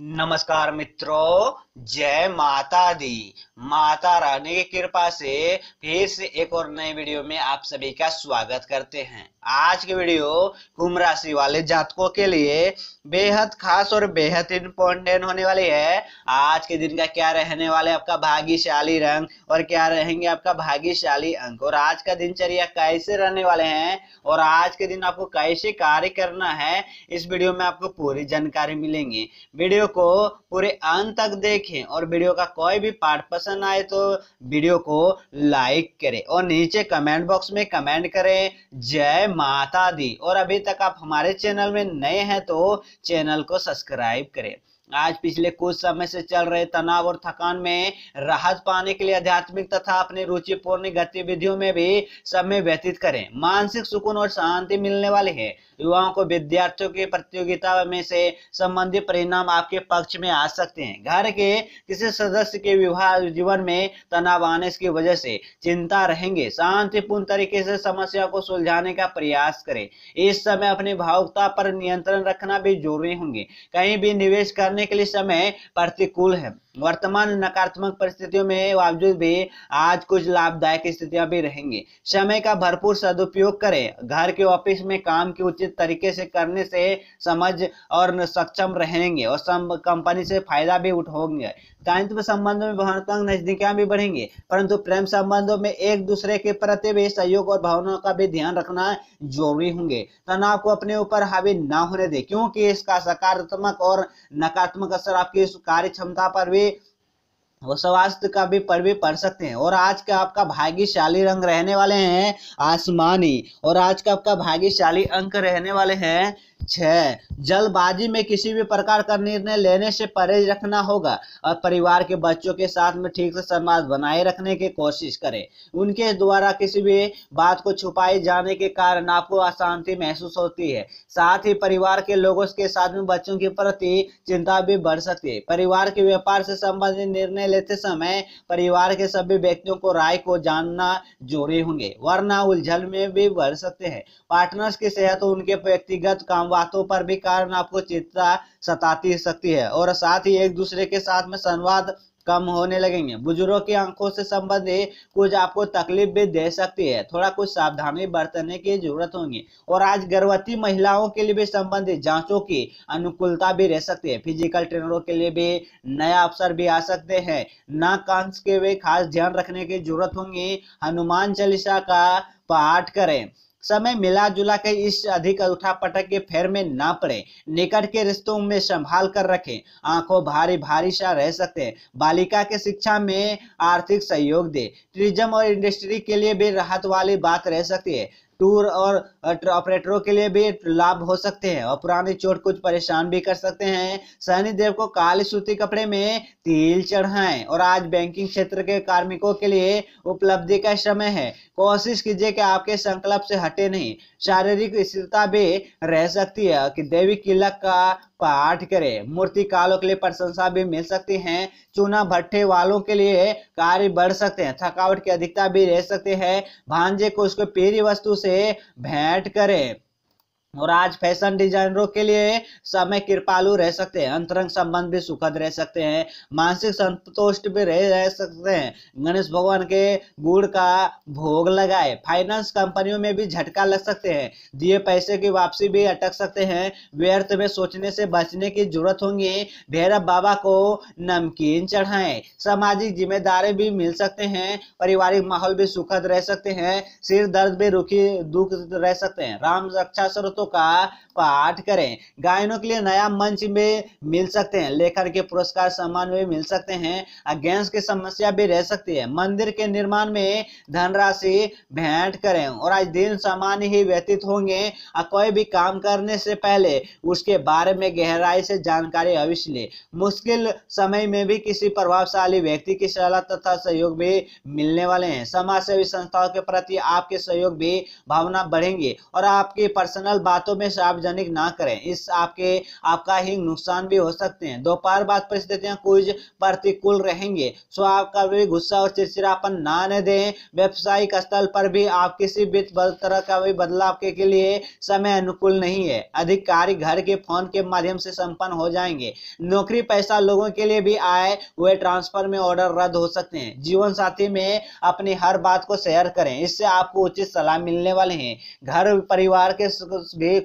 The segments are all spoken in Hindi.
नमस्कार मित्रों जय माता दी माता रानी की कृपा से फिर से एक और नए वीडियो में आप सभी का स्वागत करते हैं आज की वीडियो कुंभ राशि वाले जातकों के लिए बेहद खास और बेहद इम्पोर्टेंट होने वाली है आज के दिन का क्या रहने वाले आपका भाग्यशाली रंग और क्या रहेंगे आपका भाग्यशाली अंक और आज का दिनचर्या कैसे रहने वाले हैं और आज के दिन आपको कैसे कार्य करना है इस वीडियो में आपको पूरी जानकारी मिलेंगी वीडियो वीडियो को पूरे अंत तक देखें और वीडियो का कोई भी पार्ट पसंद आए तो वीडियो को लाइक करें और नीचे कमेंट बॉक्स में कमेंट करें जय माता दी और अभी तक आप हमारे चैनल में नए हैं तो चैनल को सब्सक्राइब करें आज पिछले कुछ समय से चल रहे तनाव और थकान में राहत पाने के लिए आध्यात्मिक तथा अपनी रुचिपूर्ण गतिविधियों में भी समय व्यतीत करें मानसिक सुकून और शांति मिलने वाले है युवाओं को विद्यार्थियों की प्रतियोगिता में से संबंधित परिणाम आपके पक्ष में आ सकते हैं घर के किसी सदस्य के विवाह जीवन में तनाव आने की वजह से चिंता रहेंगे शांतिपूर्ण तरीके से समस्या को सुलझाने का प्रयास करें इस समय अपनी भावुकता पर नियंत्रण रखना भी जरूरी होंगे कहीं भी निवेश कर करने के लिए समय प्रतिकूल है वर्तमान नकारात्मक परिस्थितियों में बावजूद भी आज कुछ लाभदायक स्थितियां भी रहेंगी समय का भरपूर सदुपयोग करें घर के ऑफिस में काम की उचित तरीके से करने से समझ और सक्षम रहेंगे और कंपनी से फायदा भी उठोगे दायित्व संबंधों में भावनात्मक नजदीकियां भी बढ़ेंगे परंतु प्रेम संबंधों में एक दूसरे के प्रति भी सहयोग और भावनाओं का भी ध्यान रखना जरूरी होंगे तनाव को अपने ऊपर हावी ना होने दें क्योंकि इसका सकारात्मक और नकारात्मक असर आपकी कार्य क्षमता पर भी वो स्वास्थ्य का भी पर भी पढ़ सकते हैं और आज का आपका भाग्यशाली रंग रहने वाले हैं आसमानी और आज का आपका भाग्यशाली अंक रहने वाले हैं छः जल्दबाजी में किसी भी प्रकार का निर्णय लेने से परहेज रखना होगा और परिवार के बच्चों के साथ में ठीक से संवाद बनाए रखने की कोशिश करें उनके द्वारा किसी भी बात को छुपाए जाने के कारण आपको अशांति महसूस होती है साथ ही परिवार के लोगों के साथ में बच्चों के प्रति चिंता भी बढ़ सकती है परिवार के व्यापार से संबंधित निर्णय लेते समय परिवार के सभी व्यक्तियों को राय को जानना जरूरी होंगे वरना उलझल में भी बढ़ सकते हैं पार्टनर्स की सेहत उनके व्यक्तिगत काम बातों पर भी कारण आपको चिंता सताती सकती है और साथ ही एक दूसरे के साथ में संवाद कम होने लगेंगे बुजुर्गों की आंखों से संबंधित कुछ आपको तकलीफ भी दे सकती है थोड़ा कुछ सावधानी बरतने की जरूरत होगी और आज गर्भवती महिलाओं के लिए भी संबंधित जांचों की अनुकूलता भी रह सकती है फिजिकल ट्रेनरों के लिए भी नया अवसर भी आ सकते हैं ना कांस के वे खास ध्यान रखने की जरूरत होंगी हनुमान चालीसा का पाठ करें समय मिला जुला कर इस अधिक उठा पटक के फेर में ना पड़े निकट के रिश्तों में संभाल कर रखे आंखों भारी भारी सा रह सकते बालिका के शिक्षा में आर्थिक सहयोग दे टूरिज्म और इंडस्ट्री के लिए भी राहत वाली बात रह सकती है टूर और ऑपरेटरों के लिए भी लाभ हो सकते हैं और पुरानी चोट कुछ परेशान भी कर सकते हैं शनि देव को काले सूती कपड़े में तिल चढ़ाएं और आज बैंकिंग क्षेत्र के कार्मिकों के लिए उपलब्धि का समय है कोशिश कीजिए कि आपके संकल्प से हटे नहीं शारीरिक स्थिरता भी रह सकती है कि देवी किलक का पाठ करें मूर्तिकालों के लिए प्रशंसा भी मिल सकती है चूना भट्टे वालों के लिए कार्य बढ़ सकते हैं थकावट की अधिकता भी रह सकती है भांजे को उसको पीरी वस्तु से भेंट करें और आज फैशन डिजाइनरों के लिए समय कृपालु रह सकते हैं अंतरंग संबंध भी सुखद रह सकते हैं मानसिक संतुष्ट भी रह, रह सकते हैं गणेश भगवान के गुड़ का भोग लगाए फाइनेंस कंपनियों में भी झटका लग सकते हैं दिए पैसे की वापसी भी अटक सकते हैं व्यर्थ में सोचने से बचने की जरूरत होंगी भैरव बाबा को नमकीन चढ़ाए सामाजिक जिम्मेदारी भी मिल सकते हैं पारिवारिक माहौल भी सुखद रह सकते हैं सिर दर्द भी रुखी दुख रह सकते हैं राम रक्षा स्रोतों ग्रंथों का पाठ करें गायनों के लिए नया मंच में मिल सकते हैं लेखन के पुरस्कार सम्मान भी मिल सकते हैं गैस की समस्या भी रह सकती है मंदिर के निर्माण में धनराशि भेंट करें और आज दिन सामान्य ही व्यतीत होंगे और कोई भी काम करने से पहले उसके बारे में गहराई से जानकारी अवश्य ले मुश्किल समय में भी किसी प्रभावशाली व्यक्ति की सलाह तथा सहयोग भी मिलने वाले हैं समाज सेवी संस्थाओं के प्रति आपके सहयोग भी भावना बढ़ेंगे और आपकी पर्सनल बात बातों में सार्वजनिक ना करें इस आपके आपका ही नुकसान भी हो सकते हैं दोपहर बाद परिस्थितियां कुछ प्रतिकूल रहेंगे सो आपका भी गुस्सा और चिड़चिड़ापन ना न दें व्यावसायिक स्थल पर भी आप किसी भी तरह का भी बदलाव के के लिए समय अनुकूल नहीं है अधिकारी घर के फोन के माध्यम से संपन्न हो जाएंगे नौकरी पैसा लोगों के लिए भी आए हुए ट्रांसफर में ऑर्डर रद्द हो सकते हैं जीवन साथी में अपनी हर बात को शेयर करें इससे आपको उचित सलाह मिलने वाले हैं घर परिवार के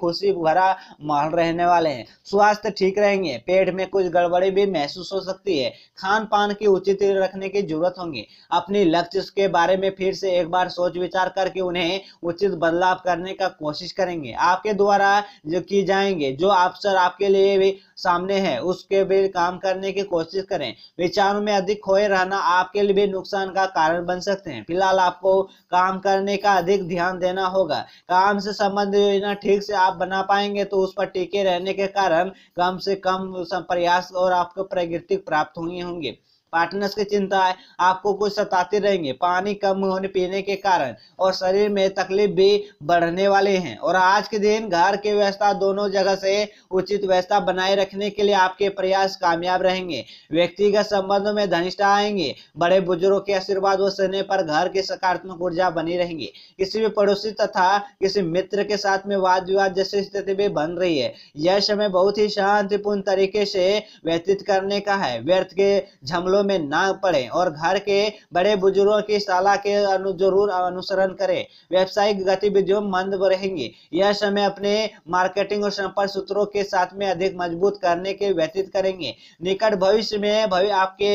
खुशी भरा माहौल रहने वाले हैं स्वास्थ्य ठीक रहेंगे पेट में कुछ गड़बड़ी भी महसूस हो सकती है खान पान की उचित रखने की जरूरत होगी अपनी लक्ष्य के बारे में फिर से एक बार सोच विचार करके उन्हें उचित बदलाव करने का कोशिश करेंगे आपके द्वारा जो की जाएंगे जो अवसर आपके लिए भी सामने है उसके भी काम करने की कोशिश करें विचारों में अधिक खोए रहना आपके लिए भी नुकसान का कारण बन सकते हैं फिलहाल आपको काम करने का अधिक ध्यान देना होगा काम से संबंधित योजना ठीक ठीक से आप बना पाएंगे तो उस पर टिके रहने के कारण कम से कम प्रयास और आपको प्रगति प्राप्त हुए होंगे पार्टनर्स की चिंता है आपको कुछ सताते रहेंगे पानी कम होने पीने के कारण और शरीर में तकलीफ भी बढ़ने वाले हैं और आज के दिन घर की व्यवस्था दोनों जगह से उचित व्यवस्था बनाए रखने के लिए आपके प्रयास कामयाब रहेंगे व्यक्तिगत संबंधों में धनिष्ठा आएंगे बड़े बुजुर्गों के आशीर्वाद व पर घर की सकारात्मक ऊर्जा बनी रहेंगी किसी भी पड़ोसी तथा किसी मित्र के साथ में वाद विवाद जैसी स्थिति भी बन रही है यह समय बहुत ही शांतिपूर्ण तरीके से व्यतीत करने का है व्यर्थ के झमलों झगड़ों में ना पड़े और घर के बड़े बुजुर्गों की सलाह के अनु जरूर अनुसरण करें व्यावसायिक गतिविधियों मंद रहेंगे यह समय अपने मार्केटिंग और संपर्क सूत्रों के साथ में अधिक मजबूत करने के व्यतीत करेंगे निकट भविष्य में भविष्य आपके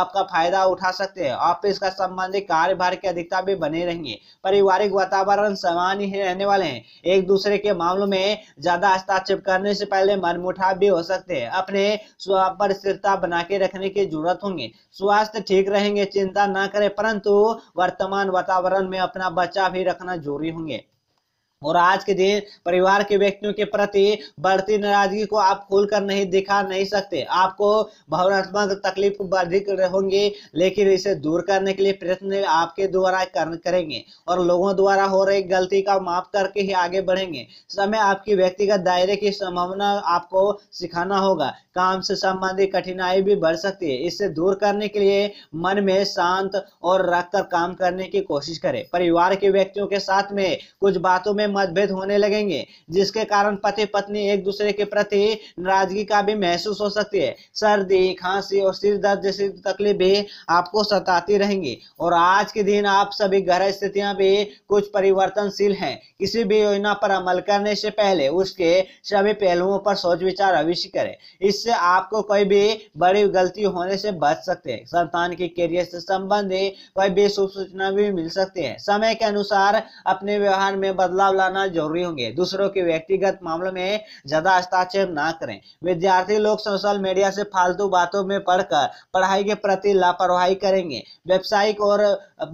आपका फायदा उठा सकते हैं ऑफिस का संबंधित कार्यभार की अधिकता भी बने रहेंगे पारिवारिक वातावरण सामान्य ही रहने वाले हैं एक दूसरे के मामलों में ज्यादा हस्ताक्षेप करने से पहले मनमुठा भी हो सकते हैं अपने स्व पर स्थिरता बना के रखने की जरूरत होंगी रहेंगे स्वास्थ्य ठीक रहेंगे चिंता ना करें परंतु वर्तमान वातावरण में अपना बचाव भी रखना जरूरी होंगे और आज के दिन परिवार के व्यक्तियों के प्रति बढ़ती नाराजगी को आप खुलकर नहीं दिखा नहीं सकते आपको भावनात्मक तकलीफ वर्धित होंगे लेकिन इसे दूर करने के लिए प्रयत्न आपके द्वारा कर, करेंगे और लोगों द्वारा हो रही गलती का माफ करके ही आगे बढ़ेंगे समय आपकी व्यक्तिगत दायरे की संभावना आपको सिखाना होगा काम से संबंधित कठिनाई भी बढ़ सकती है इससे दूर करने के लिए मन में शांत और रखकर काम करने की कोशिश करें परिवार के व्यक्तियों के साथ में कुछ बातों में मतभेद होने लगेंगे जिसके कारण पति पत्नी एक दूसरे के प्रति नाराजगी का भी महसूस हो सकती है सर्दी खांसी और सिर दर्द जैसी तकलीफ भी आपको सताती रहेंगी और आज के दिन आप सभी घर स्थितियां भी कुछ परिवर्तनशील हैं किसी भी योजना पर अमल करने से पहले उसके सभी पहलुओं पर सोच विचार अवश्य करें इससे आपको कोई भी बड़ी गलती होने से बच सकते हैं संतान के करियर से संबंधित कोई भी शुभ सूचना भी मिल सकती है समय के अनुसार अपने व्यवहार में बदलाव लाना जरूरी होंगे दूसरों के व्यक्तिगत मामलों में ज्यादा हस्ताक्षेप ना करें विद्यार्थी लोग सोशल मीडिया से फालतू बातों में पढ़कर पढ़ाई के प्रति लापरवाही करेंगे व्यावसायिक और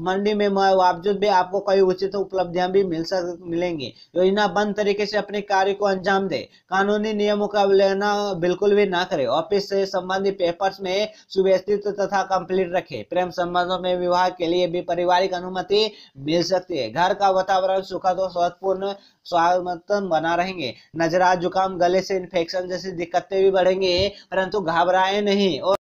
मंडी में बावजूद भी आपको कई उचित उपलब्धियां भी मिल सक मिलेंगी योजनाबंद तरीके से अपने कार्य को अंजाम दे कानूनी नियमों का लेना बिल्कुल भी ना करें ऑफिस से संबंधित पेपर्स में सुव्यवस्थित तथा कंप्लीट रखें प्रेम संबंधों में विवाह के लिए भी पारिवारिक अनुमति मिल सकती है घर का वातावरण सुखद और स्वस्थ महत्वपूर्ण स्वास्थ्य बना रहेंगे नजरा जुकाम गले से इन्फेक्शन जैसी दिक्कतें भी बढ़ेंगे परंतु घबराए नहीं और